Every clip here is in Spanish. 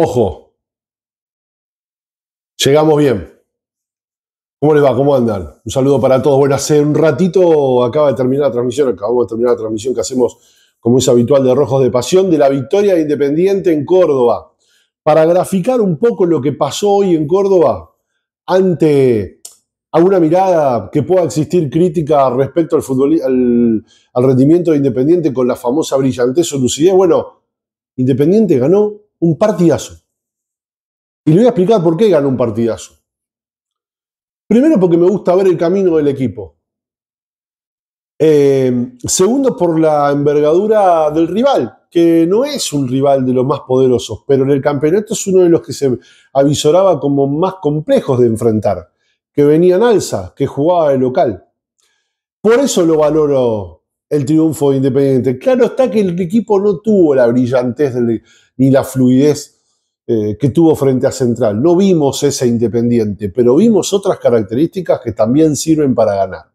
Ojo, llegamos bien. ¿Cómo les va? ¿Cómo andan? Un saludo para todos. Bueno, hace un ratito acaba de terminar la transmisión, acabamos de terminar la transmisión que hacemos, como es habitual, de Rojos de Pasión, de la victoria de Independiente en Córdoba. Para graficar un poco lo que pasó hoy en Córdoba, ante alguna mirada que pueda existir crítica respecto al, al, al rendimiento de Independiente con la famosa brillantez o lucidez, bueno, Independiente ganó un partidazo. Y le voy a explicar por qué ganó un partidazo. Primero porque me gusta ver el camino del equipo. Eh, segundo por la envergadura del rival, que no es un rival de los más poderosos, pero en el campeonato es uno de los que se avisoraba como más complejos de enfrentar, que venía en alza, que jugaba de local. Por eso lo valoro el triunfo de Independiente. Claro está que el equipo no tuvo la brillantez ni la fluidez eh, que tuvo frente a Central. No vimos ese Independiente, pero vimos otras características que también sirven para ganar.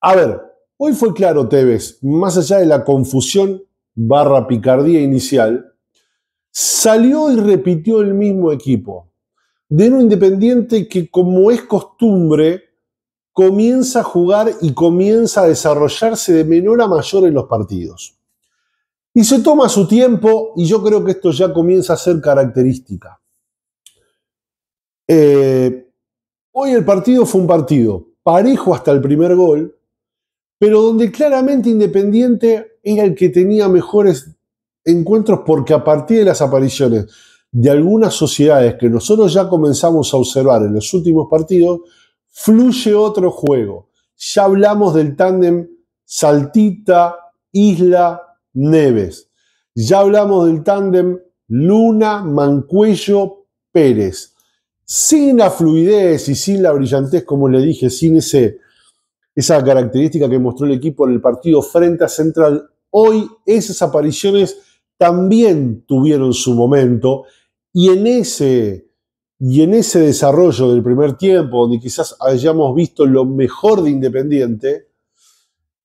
A ver, hoy fue claro Tevez, más allá de la confusión barra picardía inicial, salió y repitió el mismo equipo. De un Independiente que como es costumbre, comienza a jugar y comienza a desarrollarse de menor a mayor en los partidos. Y se toma su tiempo y yo creo que esto ya comienza a ser característica. Eh, hoy el partido fue un partido parejo hasta el primer gol, pero donde claramente Independiente era el que tenía mejores encuentros porque a partir de las apariciones de algunas sociedades que nosotros ya comenzamos a observar en los últimos partidos, fluye otro juego. Ya hablamos del tándem Saltita, Isla, Neves. Ya hablamos del tándem Luna, Mancuello, Pérez. Sin la fluidez y sin la brillantez, como le dije, sin ese, esa característica que mostró el equipo en el partido frente a Central, hoy esas apariciones también tuvieron su momento y en ese y en ese desarrollo del primer tiempo, donde quizás hayamos visto lo mejor de Independiente,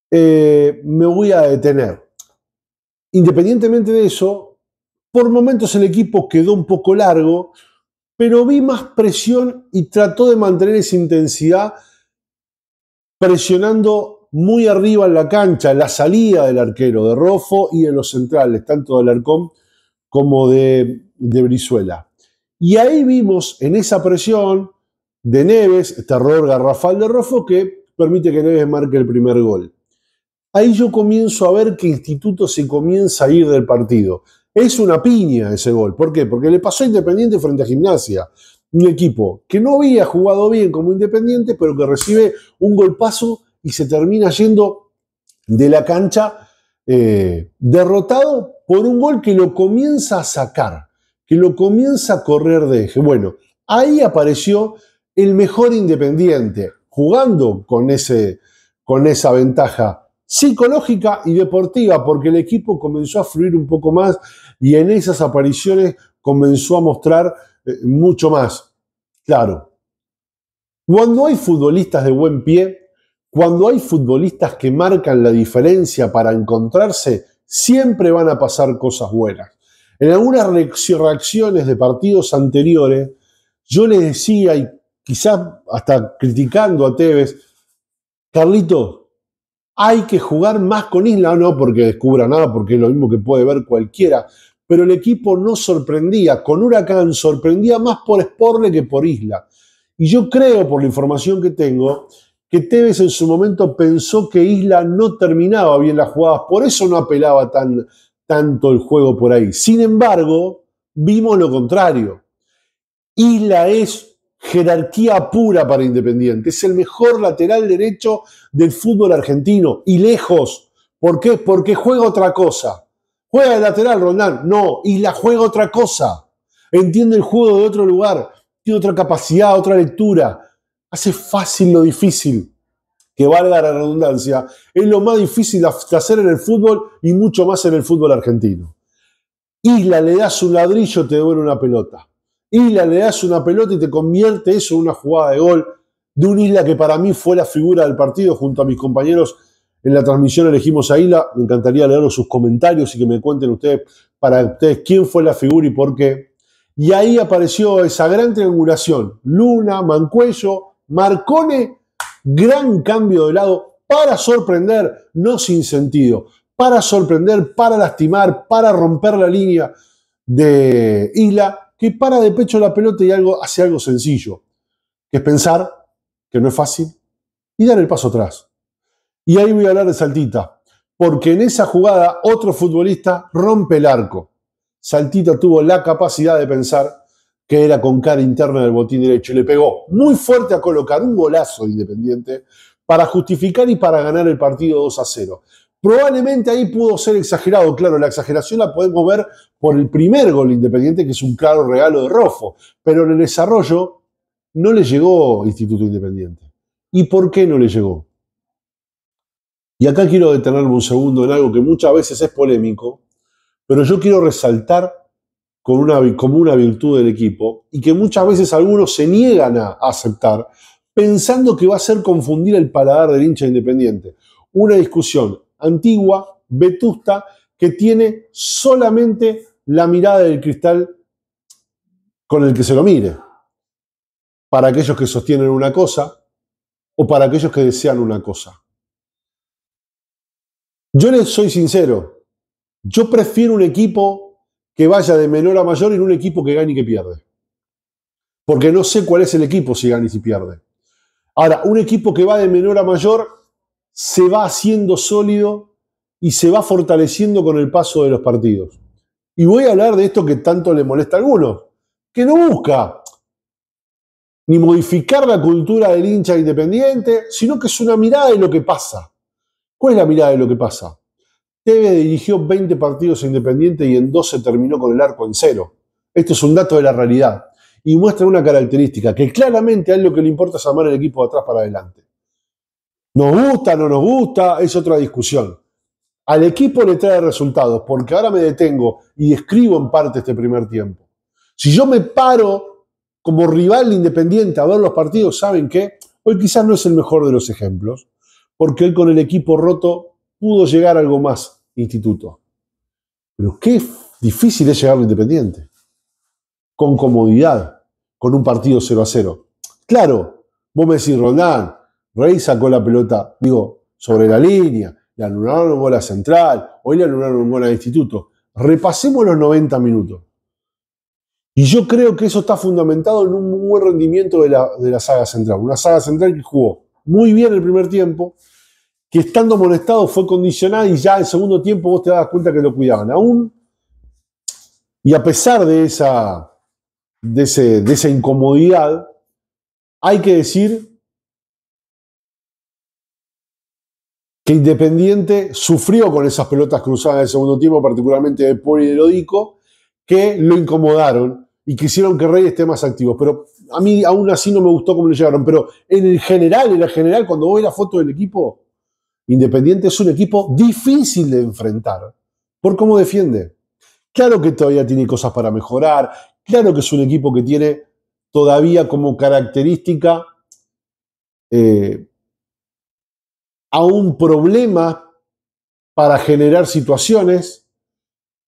eh, me voy a detener. Independientemente de eso, por momentos el equipo quedó un poco largo, pero vi más presión y trató de mantener esa intensidad presionando muy arriba en la cancha, en la salida del arquero, de Rofo y en los centrales, tanto de Alarcón como de Brizuela. Y ahí vimos en esa presión de Neves, terror este garrafal de Rofo, que permite que Neves marque el primer gol. Ahí yo comienzo a ver que Instituto se comienza a ir del partido. Es una piña ese gol. ¿Por qué? Porque le pasó a Independiente frente a Gimnasia. Un equipo que no había jugado bien como Independiente, pero que recibe un golpazo y se termina yendo de la cancha eh, derrotado por un gol que lo comienza a sacar que lo comienza a correr de eje. Bueno, ahí apareció el mejor independiente, jugando con, ese, con esa ventaja psicológica y deportiva, porque el equipo comenzó a fluir un poco más y en esas apariciones comenzó a mostrar eh, mucho más. Claro, cuando hay futbolistas de buen pie, cuando hay futbolistas que marcan la diferencia para encontrarse, siempre van a pasar cosas buenas. En algunas reacciones de partidos anteriores, yo le decía, y quizás hasta criticando a Tevez, Carlito, hay que jugar más con Isla, no porque descubra nada, porque es lo mismo que puede ver cualquiera, pero el equipo no sorprendía, con Huracán sorprendía más por Sporle que por Isla. Y yo creo, por la información que tengo, que Tevez en su momento pensó que Isla no terminaba bien las jugadas, por eso no apelaba tan tanto el juego por ahí. Sin embargo, vimos lo contrario. Isla es jerarquía pura para Independiente. Es el mejor lateral derecho del fútbol argentino y lejos. ¿Por qué? Porque juega otra cosa. ¿Juega de lateral, Ronald. No, Isla juega otra cosa. Entiende el juego de otro lugar, tiene otra capacidad, otra lectura. Hace fácil lo difícil que valga la redundancia, es lo más difícil de hacer en el fútbol y mucho más en el fútbol argentino. Isla le das un ladrillo, te devuelve una pelota. Isla le das una pelota y te convierte eso en una jugada de gol de un Isla que para mí fue la figura del partido junto a mis compañeros. En la transmisión elegimos a Isla. Me encantaría leer sus comentarios y que me cuenten ustedes, para ustedes, quién fue la figura y por qué. Y ahí apareció esa gran triangulación. Luna, Mancuello, Marcone Gran cambio de lado para sorprender, no sin sentido, para sorprender, para lastimar, para romper la línea de Isla, que para de pecho la pelota y algo, hace algo sencillo, que es pensar que no es fácil y dar el paso atrás. Y ahí voy a hablar de Saltita, porque en esa jugada otro futbolista rompe el arco. Saltita tuvo la capacidad de pensar que era con cara interna del botín derecho, y le pegó muy fuerte a colocar un golazo Independiente para justificar y para ganar el partido 2 a 0. Probablemente ahí pudo ser exagerado, claro, la exageración la podemos ver por el primer gol Independiente, que es un claro regalo de Rofo, pero en el desarrollo no le llegó Instituto Independiente. ¿Y por qué no le llegó? Y acá quiero detenerme un segundo en algo que muchas veces es polémico, pero yo quiero resaltar una, como una virtud del equipo y que muchas veces algunos se niegan a aceptar pensando que va a ser confundir el paladar del hincha independiente. Una discusión antigua, vetusta, que tiene solamente la mirada del cristal con el que se lo mire. Para aquellos que sostienen una cosa o para aquellos que desean una cosa. Yo les soy sincero, yo prefiero un equipo que vaya de menor a mayor en un equipo que gane y que pierde. Porque no sé cuál es el equipo si gana y si pierde. Ahora, un equipo que va de menor a mayor se va haciendo sólido y se va fortaleciendo con el paso de los partidos. Y voy a hablar de esto que tanto le molesta a algunos, que no busca ni modificar la cultura del hincha independiente, sino que es una mirada de lo que pasa. ¿Cuál es la mirada de lo que pasa? Tevez dirigió 20 partidos independientes y en 12 terminó con el arco en cero. Esto es un dato de la realidad y muestra una característica que claramente a él lo que le importa es amar el equipo de atrás para adelante. Nos gusta, no nos gusta, es otra discusión. Al equipo le trae resultados, porque ahora me detengo y escribo en parte este primer tiempo. Si yo me paro como rival independiente a ver los partidos, ¿saben qué? Hoy quizás no es el mejor de los ejemplos, porque él con el equipo roto pudo llegar algo más Instituto, Pero qué difícil es llegar Independiente. Con comodidad, con un partido 0 a 0. Claro, vos me decís, Rondán, Rey sacó la pelota, digo, sobre la línea, le anularon un bola Central, hoy le anularon un bola de Instituto. Repasemos los 90 minutos. Y yo creo que eso está fundamentado en un buen rendimiento de la, de la saga central. Una saga central que jugó muy bien el primer tiempo, que estando molestado fue condicionado y ya en segundo tiempo vos te das cuenta que lo cuidaban. Aún, y a pesar de esa, de, esa incomodidad, hay que decir que Independiente sufrió con esas pelotas cruzadas el segundo tiempo, particularmente de Poli y de Lodico, que lo incomodaron y quisieron que Reyes esté más activo. Pero a mí aún así no me gustó cómo le llegaron. Pero en el general, en el general, cuando voy a la foto del equipo, Independiente es un equipo difícil de enfrentar por cómo defiende. Claro que todavía tiene cosas para mejorar, claro que es un equipo que tiene todavía como característica eh, aún problemas para generar situaciones,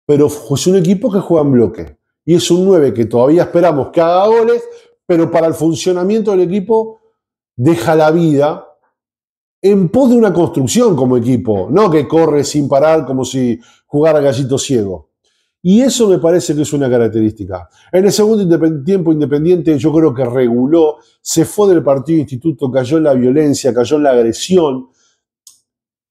pero es un equipo que juega en bloque. Y es un 9 que todavía esperamos que haga goles, pero para el funcionamiento del equipo deja la vida en pos de una construcción como equipo, no que corre sin parar como si jugara gallito ciego. Y eso me parece que es una característica. En el segundo tiempo independiente yo creo que reguló, se fue del partido instituto, cayó en la violencia, cayó en la agresión.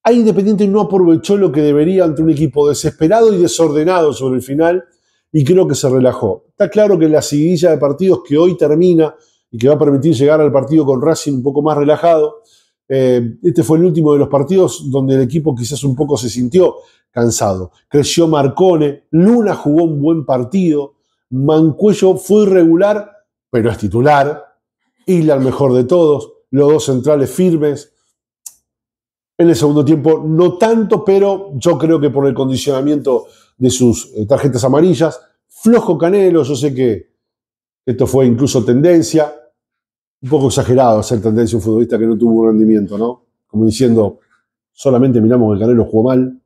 Ahí Independiente no aprovechó lo que debería ante un equipo desesperado y desordenado sobre el final y creo que se relajó. Está claro que la siguilla de partidos que hoy termina y que va a permitir llegar al partido con Racing un poco más relajado, eh, este fue el último de los partidos donde el equipo quizás un poco se sintió cansado. Creció Marcone, Luna jugó un buen partido, Mancuello fue irregular, pero es titular. Isla el mejor de todos, los dos centrales firmes. En el segundo tiempo no tanto, pero yo creo que por el condicionamiento de sus eh, tarjetas amarillas, flojo Canelo, yo sé que esto fue incluso tendencia, un poco exagerado hacer tendencia a un futbolista que no tuvo un rendimiento, ¿no? Como diciendo, solamente miramos que Canelo jugó mal.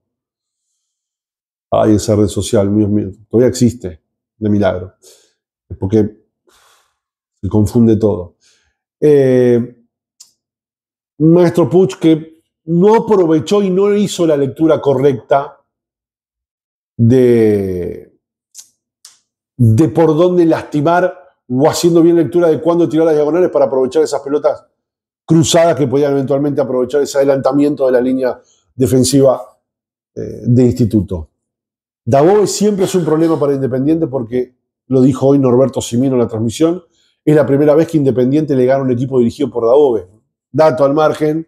Ay, esa red social, Dios mío, todavía existe, de milagro. Porque se confunde todo. Eh, maestro Puch que no aprovechó y no hizo la lectura correcta de, de por dónde lastimar o haciendo bien lectura de cuándo tirar las diagonales para aprovechar esas pelotas cruzadas que podían eventualmente aprovechar ese adelantamiento de la línea defensiva eh, de instituto. Davobe siempre es un problema para Independiente porque, lo dijo hoy Norberto Simino en la transmisión, es la primera vez que Independiente le gana un equipo dirigido por Davobe. Dato al margen,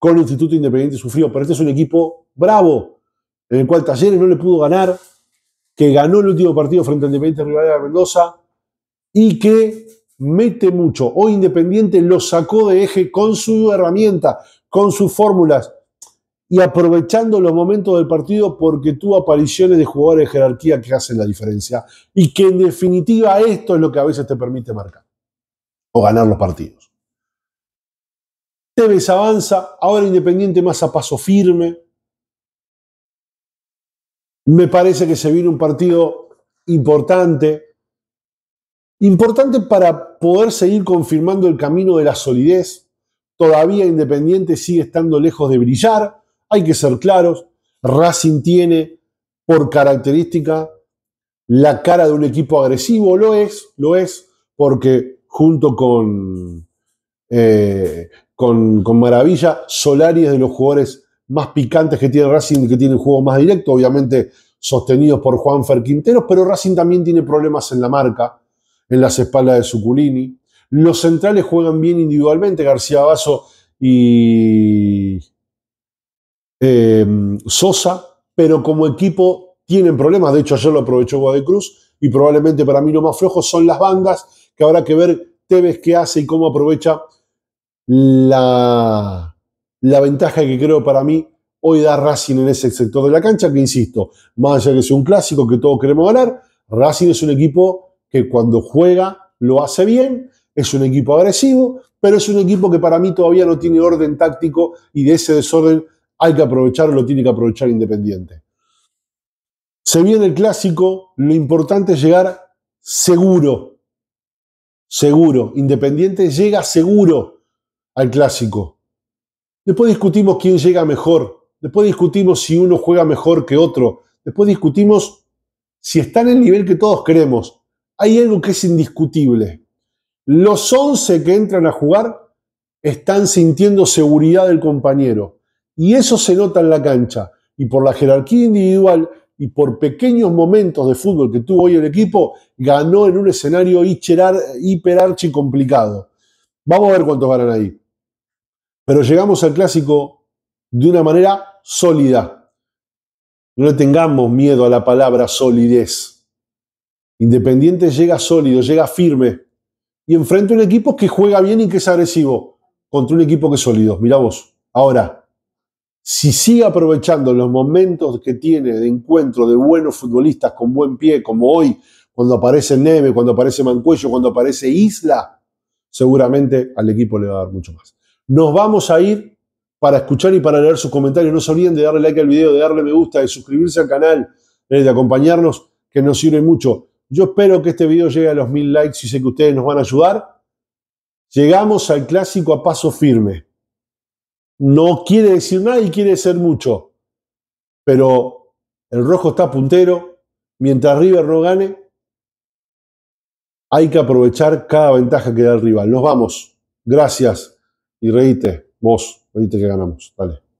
con Instituto Independiente sufrió, pero este es un equipo bravo, en el cual Talleres no le pudo ganar, que ganó el último partido frente al Independiente Rivadavia de Mendoza, y que mete mucho. O Independiente lo sacó de eje con su herramienta, con sus fórmulas y aprovechando los momentos del partido porque tuvo apariciones de jugadores de jerarquía que hacen la diferencia y que en definitiva esto es lo que a veces te permite marcar o ganar los partidos. Tevez avanza, ahora Independiente más a paso firme. Me parece que se viene un partido importante Importante para poder seguir confirmando el camino de la solidez. Todavía Independiente sigue estando lejos de brillar, hay que ser claros. Racing tiene por característica la cara de un equipo agresivo, lo es, lo es, porque junto con, eh, con, Maravilla, Solari es de los jugadores más picantes que tiene Racing, que tiene un juego más directo, obviamente sostenidos por Juan Fer pero Racing también tiene problemas en la marca en las espaldas de Suculini. Los centrales juegan bien individualmente, García Basso y eh, Sosa, pero como equipo tienen problemas. De hecho, ayer lo aprovechó Cruz y probablemente para mí lo más flojo son las bandas, que habrá que ver Tevez qué hace y cómo aprovecha la, ventaja que creo para mí hoy da Racing en ese sector de la cancha, que insisto, más allá que sea un clásico que todos queremos ganar, Racing es un equipo que cuando juega lo hace bien, es un equipo agresivo, pero es un equipo que para mí todavía no tiene orden táctico y de ese desorden hay que aprovecharlo, lo tiene que aprovechar Independiente. Se viene el clásico, lo importante es llegar seguro, seguro. Independiente llega seguro al clásico. Después discutimos quién llega mejor, después discutimos si uno juega mejor que otro, después discutimos si está en el nivel que todos queremos hay algo que es indiscutible. Los 11 que entran a jugar están sintiendo seguridad del compañero. Y eso se nota en la cancha. Y por la jerarquía individual y por pequeños momentos de fútbol que tuvo hoy el equipo, ganó en un escenario hiperarchi complicado. Vamos a ver cuántos ganan ahí. Pero llegamos al clásico de una manera sólida. No tengamos miedo a la palabra solidez. Independiente llega sólido, llega firme y enfrenta un equipo que juega bien y que es agresivo contra un equipo que es sólido. Mirá vos. Ahora, si sigue aprovechando los momentos que tiene de encuentro de buenos futbolistas con buen pie, como hoy, cuando aparece Neve, cuando aparece Mancuello, cuando aparece Isla, seguramente al equipo le va a dar mucho más. Nos vamos a ir para escuchar y para leer sus comentarios. No se olviden de darle like al video, de darle me gusta, de suscribirse al canal, de acompañarnos, que nos sirve mucho. Yo espero que este video llegue a los mil likes y sé que ustedes nos van a ayudar. Llegamos al clásico a paso firme. No quiere decir nada y quiere ser mucho. Pero el rojo está puntero. Mientras River no gane, hay que aprovechar cada ventaja que da el rival. Nos vamos. Gracias. Y reíte, vos, reíte que ganamos. Dale.